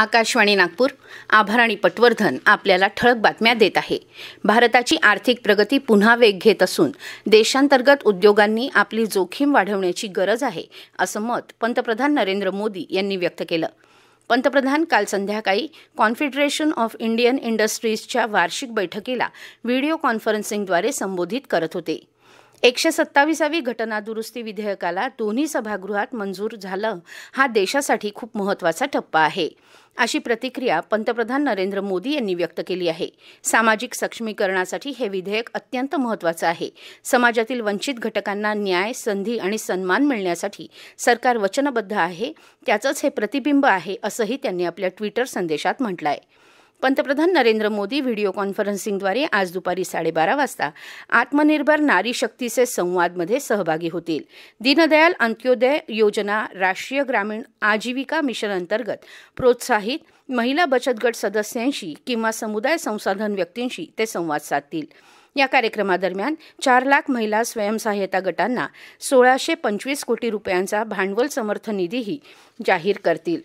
आकाशवाणी नागपूर आभाराणी पटवर्धन आपल्याला ठळक बातम्या देत आहे भारताची आर्थिक प्रगती पुन्हा वेग घेत असून देशांतर्गत उद्योगांनी आपली जोखीम वाढवण्याची गरज आहे असं मत पंतप्रधान नरेंद्र मोदी यांनी व्यक्त केलं पंतप्रधान काल संध्याकाळी कॉन्फेडरेशन ऑफ इंडियन इंडस्ट्रीजच्या वार्षिक बैठकीला व्हिडिओ कॉन्फरन्सिंगद्वारे संबोधित करत होते एकशे सत्तावीसावी घटना दुरुस्ती विधेयकाला दोन्ही सभागृहात मंजूर झालं हा देशासाठी खूप महत्त्वाचा टप्पा आहे अशी प्रतिक्रिया पंतप्रधान नरेंद्र मोदी यांनी व्यक्त केली आहे सामाजिक सक्षमीकरणासाठी हे विधेयक अत्यंत महत्वाचं आहे समाजातील वंचित घटकांना न्याय संधी आणि सन्मान मिळण्यासाठी सरकार वचनबद्ध आहे त्याचंच हे प्रतिबिंब आहे असंही त्यांनी आपल्या ट्विटर संदेशात म्हटलं आहे पंतप्रधान नरेंद्र मोदी व्हिडिओ कॉन्फरन्सिंगद्वारे आज दुपारी साडेबारा वाजता आत्मनिर्भर नारी शक्तीचे संवादमध्ये सहभागी होतील दीनदयाल अंत्योदय योजना राष्ट्रीय ग्रामीण आजीविका मिशन अंतर्गत प्रोत्साहित महिला बचत गट सदस्यांशी किंवा समुदाय संसाधन व्यक्तींशी ते संवाद साधतील या कार्यक्रमादरम्यान चार लाख महिला स्वयंसहाय्यता गटांना सोळाशे पंचवीस कोटी रुपयांचा भांडवल समर्थन निधीही जाहीर करतील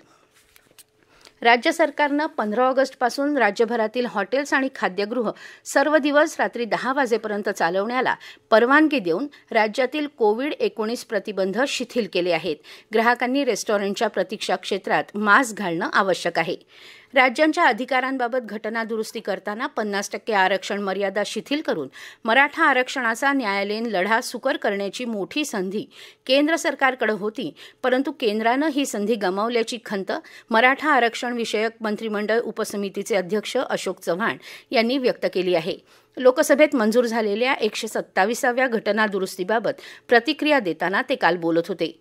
राज्य सरकारनं पंधरा ऑगस्टपासून राज्यभरातील हॉटेल्स आणि खाद्यगृह सर्व दिवस रात्री दहा वाजेपर्यंत चालवण्याला परवानगी देऊन राज्यातील कोविड एकोणीस प्रतिबंध शिथिल केले आहेत ग्राहकांनी रेस्टॉरंटच्या प्रतीक्षा क्षेत्रात मास्क घालणं आवश्यक आहे राज्यांच्या अधिकारांबाबत घटना दुरुस्ती करताना पन्नास टक्के आरक्षण मर्यादा शिथिल करून मराठा आरक्षणाचा न्यायालयीन लढा सुकर करण्याची मोठी संधी केंद्र सरकारकडे होती परंतु केंद्रानं ही संधी गमावल्याची खंत मराठा आरक्षण विषयक मंत्रिमंडळ उपसमितीचे अध्यक्ष अशोक चव्हाण यांनी व्यक्त केली आहे लोकसभेत मंजूर झालेल्या एकशे सत्ताविसाव्या घटना दुरुस्तीबाबत प्रतिक्रिया देताना ते काल बोलत होते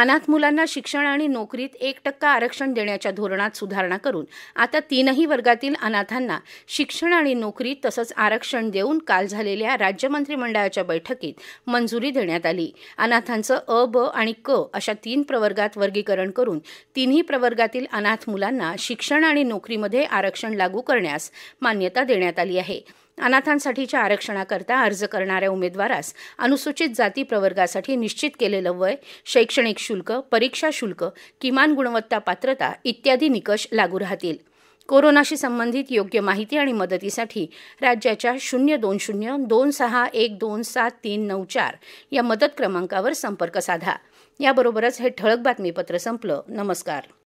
अनाथ मुलांना शिक्षण आणि नोकरीत एक टक्का आरक्षण देण्याच्या धोरणात सुधारणा करून आता तीनही वर्गातील अनाथांना शिक्षण आणि नोकरी तसंच आरक्षण देऊन काल झालेल्या राज्य मंत्रिमंडळाच्या बैठकीत मंजुरी देण्यात आली अनाथांचं अ ब आणि क अशा तीन प्रवर्गात वर्गीकरण करून तिन्ही प्रवर्गातील अनाथ मुलांना शिक्षण आणि नोकरीमध्ये आरक्षण लागू करण्यास मान्यता देण्यात आली आहे अनाथांसाठीच्या आरक्षणाकरता अर्ज करणाऱ्या उमेदवारास अनुसूचित जाती प्रवर्गासाठी निश्चित केलेलं वय शैक्षणिक शुल्क परीक्षा शुल्क किमान गुणवत्ता पात्रता इत्यादी निकष लागू राहतील कोरोनाशी संबंधित योग्य माहिती आणि मदतीसाठी राज्याच्या शून्य दोन शून्य दोन सहा एक दोन सात तीन नऊ चार या मदत क्रमांकावर संपर्क साधा याबरोबरच हे ठळक बातमीपत्र संपलं नमस्कार